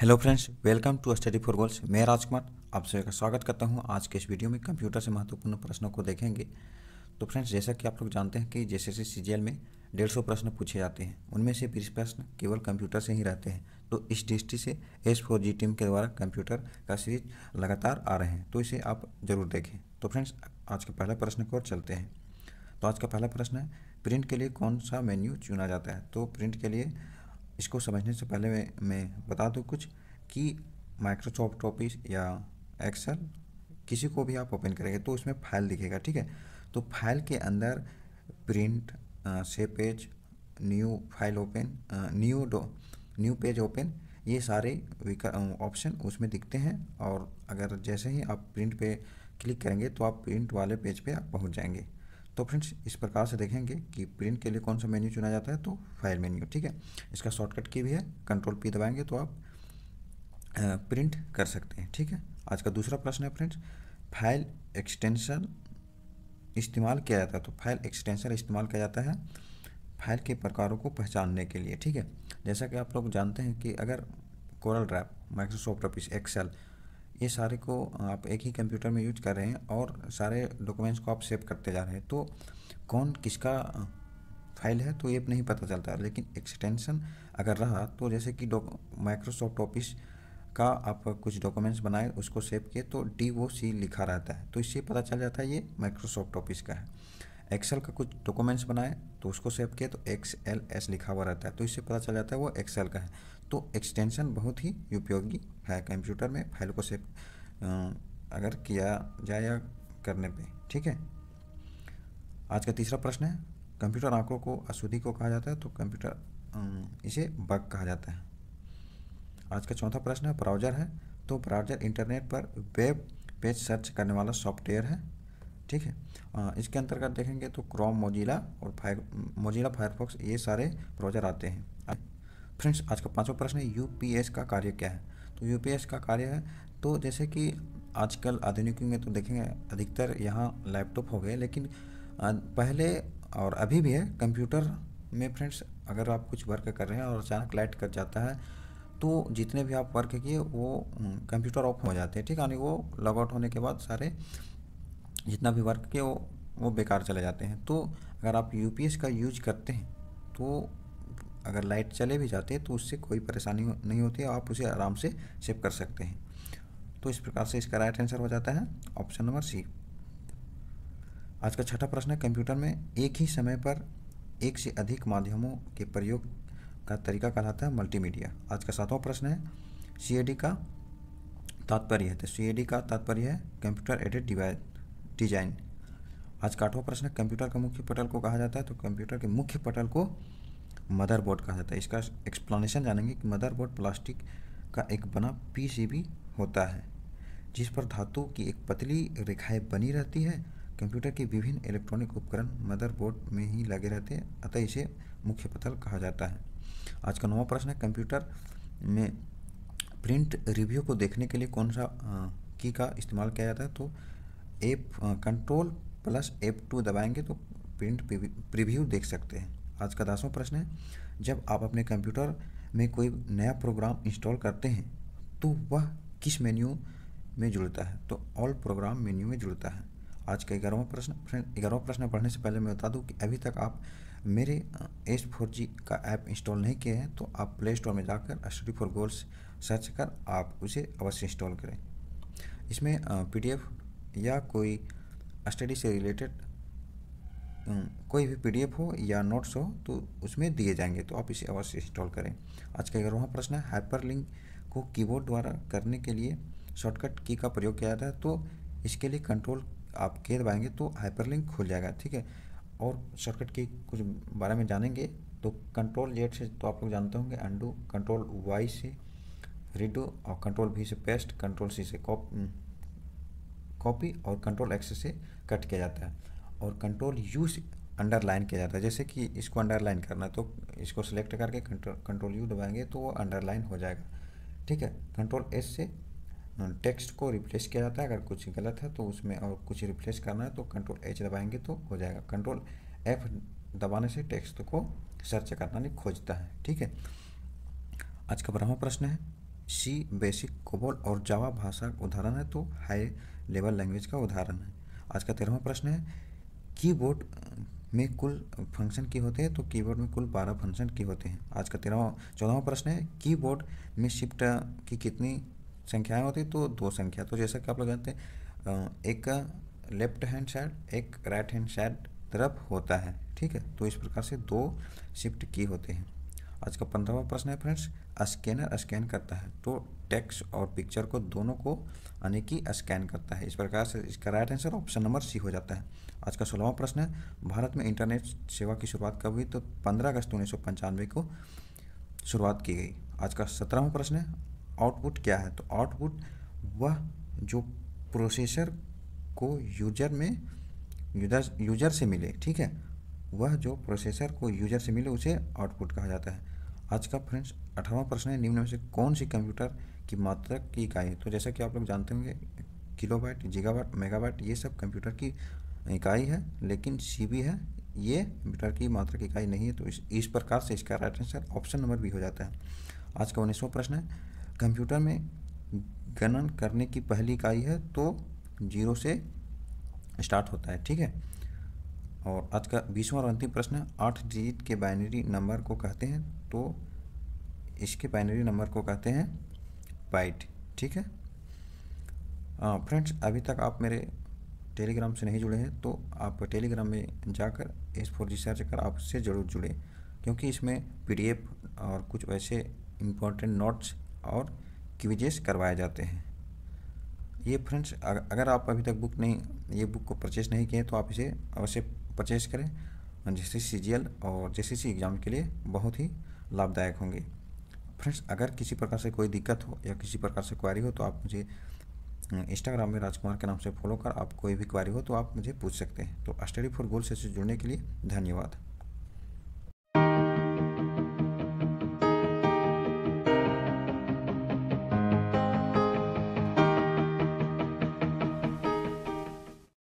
hello friends welcome to study for goals मैं राजकुमार आप सभी का स्वागत करता हूं आज के इस वीडियो में कंप्यूटर से महत्वपूर्ण प्रश्नों को देखेंगे तो फ्रेंड्स जैसा कि आप लोग जानते हैं कि जैसे जैसे सी में डेढ़ सौ प्रश्न पूछे जाते हैं उनमें से बीस प्रश्न केवल कंप्यूटर से ही रहते हैं तो इस दृष्टि से एस फोर जी टीम के द्वारा कंप्यूटर का सीरीज लगातार आ रहे हैं तो इसे आप जरूर देखें तो फ्रेंड्स आज के पहला प्रश्न की ओर चलते हैं तो आज का पहला प्रश्न है प्रिंट के लिए कौन सा मेन्यू चुना जाता है तो प्रिंट के लिए इसको समझने से पहले मैं मैं बता दूँ कुछ कि माइक्रोसॉफ्ट ऑफिस या एक्सेल किसी को भी आप ओपन करेंगे तो उसमें फाइल दिखेगा ठीक है तो फाइल के अंदर प्रिंट से page new file open new डो न्यू पेज ओपन ये सारे ऑप्शन उसमें दिखते हैं और अगर जैसे ही आप प्रिंट पे क्लिक करेंगे तो आप प्रिंट वाले पेज पे आप पहुँच जाएंगे तो फ्रेंड्स इस प्रकार से देखेंगे कि प्रिंट के लिए कौन सा मेन्यू चुना जाता है तो फाइल मेन्यू ठीक है इसका शॉर्टकट की भी है कंट्रोल पी दबाएंगे तो आप प्रिंट कर सकते हैं ठीक है आज का दूसरा प्रश्न है फ्रेंड्स फाइल एक्सटेंशन इस्तेमाल किया जाता है तो फाइल एक्सटेंशन इस्तेमाल किया जाता है फाइल के प्रकारों को पहचानने के लिए ठीक है जैसा कि आप लोग जानते हैं कि अगर Corel Draw Microsoft Office Excel ये सारे को आप एक ही कंप्यूटर में यूज कर रहे हैं और सारे डॉक्यूमेंट्स को आप सेव करते जा रहे हैं तो कौन किसका फाइल है तो ये नहीं पता चलता लेकिन एक्सटेंशन अगर रहा तो जैसे कि माइक्रोसॉफ्ट ऑफिस का आप कुछ डॉक्यूमेंट्स बनाए उसको सेव किए तो डी वो सी लिखा रहता है तो इससे पता चल जाता है ये माइक्रोसॉफ्ट ऑफिस का है एक्सेल का कुछ डॉक्यूमेंट्स बनाए तो उसको सेव किया तो एक्स एल एस लिखा हुआ रहता है तो इससे पता चल जाता है वो एक्सेल का है तो एक्सटेंशन बहुत ही उपयोगी है कंप्यूटर में फाइल को सेव अगर किया जाए या करने पे ठीक है आज का तीसरा प्रश्न है कंप्यूटर आंकड़ों को अशुद्धि को कहा जाता है तो कंप्यूटर इसे बग कहा जाता है आज का चौथा प्रश्न है ब्राउजर है तो ब्राउजर इंटरनेट पर वेब पेज सर्च करने वाला सॉफ्टवेयर है ठीक है इसके अंतर्गत देखेंगे तो क्रोम मोजिला और फायर मोजिला फायरफॉक्स ये सारे ब्राउजर आते हैं फ्रेंड्स आज का पांचवा प्रश्न है यू का कार्य क्या है तो यू का कार्य है तो जैसे कि आजकल आधुनिक में तो देखेंगे अधिकतर यहाँ लैपटॉप हो गए लेकिन पहले और अभी भी है कंप्यूटर में फ्रेंड्स अगर आप कुछ वर्क कर रहे हैं और अचानक लाइट कर जाता है तो जितने भी आप वर्क किए वो कंप्यूटर हम्म, ऑफ हो जाते हैं ठीक है यानी वो लॉग आउट होने के बाद सारे जितना भी वर्क किया वो वो बेकार चले जाते हैं तो अगर आप यू का यूज करते हैं तो अगर लाइट चले भी जाते हैं तो उससे कोई परेशानी नहीं होती आप उसे आराम से सेव कर सकते हैं तो इस प्रकार से इसका राइट आंसर हो जाता है ऑप्शन नंबर सी आज का छठा प्रश्न है कंप्यूटर में एक ही समय पर एक से अधिक माध्यमों के प्रयोग का तरीका कहलाता है मल्टीमीडिया आज का सातवां प्रश्न है सी का तात्पर्य है तो सी का तात्पर्य है कंप्यूटर एडेड डिवाइस डिजाइन आज का आठवा प्रश्न कंप्यूटर का मुख्य पटल को कहा जाता है तो कंप्यूटर के मुख्य पटल को मदरबोर्ड कहा जाता है इसका एक्सप्लेनेशन जानेंगे कि मदरबोर्ड प्लास्टिक का एक बना पीसीबी होता है जिस पर धातु की एक पतली रेखाएं बनी रहती है कंप्यूटर के विभिन्न इलेक्ट्रॉनिक उपकरण मदरबोर्ड में ही लगे रहते हैं अतः इसे मुख्य पतल कहा जाता है आज का नवा प्रश्न है कंप्यूटर में प्रिंट रिव्यू को देखने के लिए कौन सा की का इस्तेमाल किया जाता है तो F control plus F two दबाएंगे तो प्रिंट प्रीव्यू देख सकते हैं आज का दसवां प्रश्न है जब आप अपने कंप्यूटर में कोई नया प्रोग्राम इंस्टॉल करते हैं तो वह किस मेन्यू में जुड़ता है तो ऑल प्रोग्राम मेन्यू में जुड़ता है आज का ग्यारहवा प्रश्न ग्यारहवा प्रश्न पढ़ने से पहले मैं बता दूं कि अभी तक आप मेरे एस फोर जी का ऐप इंस्टॉल नहीं किए हैं तो आप प्ले स्टोर में जाकर स्टडी फॉर गोल्स सर्च कर आप उसे अवश्य इंस्टॉल करें इसमें पी डी एफ या कोई स्टडी से रिलेटेड कोई भी पीडीएफ हो या नोट्स हो तो उसमें दिए जाएंगे तो आप इसे अवश्य इंस्टॉल करें आज का अगर वहाँ प्रश्न है हाइपरलिंक को कीबोर्ड द्वारा करने के लिए शॉर्टकट की का प्रयोग किया जाता है तो इसके लिए कंट्रोल आप के दबाएंगे तो हाइपरलिंक खुल जाएगा ठीक है और शॉर्टकट की कुछ बारे में जानेंगे तो कंट्रोल जेड से तो आप लोग जानते होंगे अंडू कंट्रोल वाई से रिडो और कंट्रोल भी से पेस्ट कंट्रोल सी से कॉप कॉपी और कंट्रोल एक्स से कट किया जाता है और कंट्रोल यू से अंडरलाइन किया जाता है जैसे कि इसको अंडरलाइन करना है तो इसको सेलेक्ट करके कंट्रोल यू दबाएंगे तो वो अंडरलाइन हो जाएगा ठीक है कंट्रोल एस से टेक्स्ट को रिप्लेस किया जाता है अगर कुछ गलत है तो उसमें और कुछ रिप्लेस करना है तो कंट्रोल एच दबाएंगे तो हो जाएगा कंट्रोल एफ दबाने से टेक्स्ट को सर्च करना नहीं खोजता है ठीक है आज का बारहवा प्रश्न है सी बेसिक कोबोल और जावा भाषा का उदाहरण है तो हाई लेवल लैंग्वेज का उदाहरण है आज का तेरहवा प्रश्न है कीबोर्ड में कुल फंक्शन की होते हैं तो कीबोर्ड में कुल बारह फंक्शन की होते हैं आज का तेरहवा चौदहवा प्रश्न है कीबोर्ड में शिफ्ट की कितनी संख्याएं होती है तो दो संख्या तो जैसा कि आप लोग जानते हैं एक लेफ्ट हैंड साइड एक राइट हैंड साइड तरफ होता है ठीक है तो इस प्रकार से दो शिफ्ट की होते हैं आज का पंद्रहवा प्रश्न है फ्रेंड्स स्कैनर स्कैन करता है तो टेक्स्ट और पिक्चर को दोनों को यानी कि स्कैन करता है इस प्रकार से इसका right answer option number C हो जाता है आज का सोलहवा प्रश्न है भारत में इंटरनेट सेवा की शुरुआत कब हुई तो पंद्रह अगस्त उन्नीस को शुरुआत की गई आज का सत्रहवा प्रश्न है आउटपुट क्या है तो आउटपुट वह जो प्रोसेसर को यूजर में यूजर से मिले ठीक है वह जो प्रोसेसर को यूजर से मिले उसे आउटपुट कहा जाता है आज का फ्रेंड्स अठारवा प्रश्न है निम्न में से कौन सी कंप्यूटर की मात्रा की इकाई है तो जैसा कि आप लोग जानते होंगे किलोबाइट जीगावाट मेगावाट ये सब कंप्यूटर की इकाई है लेकिन सी है ये कंप्यूटर की मात्रा की इकाई नहीं है तो इस इस प्रकार से इसका राइट आंसर ऑप्शन नंबर भी हो जाता है आज का उन्नीसवा प्रश्न है कंप्यूटर में गणन करने की पहली इकाई है तो जीरो से स्टार्ट होता है ठीक है और आज का बीसवा और अंतिम प्रश्न आठ डिजिट के बाइनरी नंबर को कहते हैं तो इसके बाइनरी नंबर को कहते हैं बाइट ठीक है फ्रेंड्स अभी तक आप मेरे टेलीग्राम से नहीं जुड़े हैं तो आप टेलीग्राम में जाकर एस फोर जी सर्च कर आपसे ज़रूर जुड़े क्योंकि इसमें पी और कुछ वैसे इम्पोर्टेंट नोट्स और क्विजेस करवाए जाते हैं ये फ्रेंड्स अगर आप अभी तक बुक नहीं ये बुक को परचेस नहीं किए तो आप इसे अवश्य परचेज करें जैसे सी और जे एग्ज़ाम के लिए बहुत ही लाभदायक होंगे फ्रेंड्स अगर किसी प्रकार से कोई दिक्कत हो या किसी प्रकार से क्वारी हो तो आप मुझे इंस्टाग्राम में राजकुमार के नाम से फॉलो कर आप कोई भी क्वारी हो तो आप मुझे पूछ सकते हैं तो स्टडी फॉर गोल्ड से जुड़ने के लिए धन्यवाद